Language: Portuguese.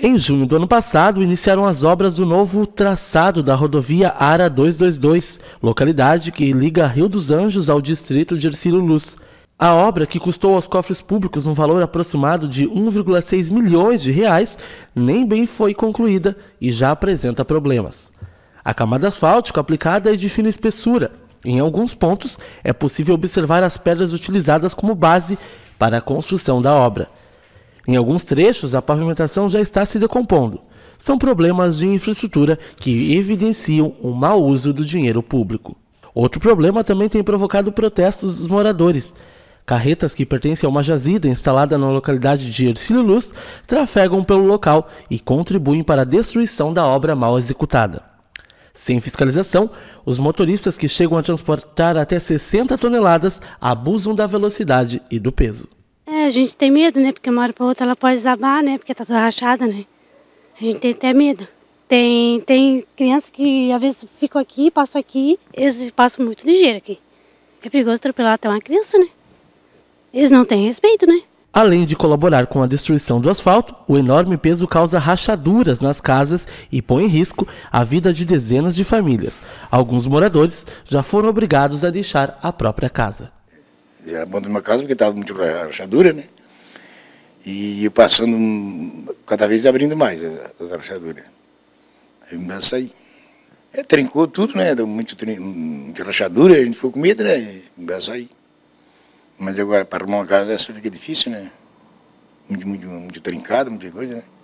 Em junho do ano passado, iniciaram as obras do novo traçado da rodovia Ara 222, localidade que liga Rio dos Anjos ao distrito de Ercílio Luz. A obra, que custou aos cofres públicos um valor aproximado de 1,6 milhões de reais, nem bem foi concluída e já apresenta problemas. A camada asfáltica aplicada é de fina espessura. Em alguns pontos, é possível observar as pedras utilizadas como base para a construção da obra. Em alguns trechos, a pavimentação já está se decompondo. São problemas de infraestrutura que evidenciam o mau uso do dinheiro público. Outro problema também tem provocado protestos dos moradores. Carretas que pertencem a uma jazida instalada na localidade de Ercílio Luz trafegam pelo local e contribuem para a destruição da obra mal executada. Sem fiscalização, os motoristas que chegam a transportar até 60 toneladas abusam da velocidade e do peso. É, a gente tem medo, né? Porque uma hora para outra ela pode desabar, né? Porque tá toda rachada, né? A gente tem até medo. Tem, tem criança que às vezes ficam aqui, passam aqui, eles passam muito ligeiro aqui. É perigoso atropelar até uma criança, né? Eles não têm respeito, né? Além de colaborar com a destruição do asfalto, o enorme peso causa rachaduras nas casas e põe em risco a vida de dezenas de famílias. Alguns moradores já foram obrigados a deixar a própria casa. Já abandonou a casa porque estava muito rachadura, né? E passando, cada vez abrindo mais as rachaduras. Aí me saí. É, trincou tudo, né? Deu muito, muita rachadura, a gente ficou com medo, né? Me saí. Mas agora, para arrumar uma casa dessa fica difícil, né? Muito, muito, muito trincado, muita coisa, né?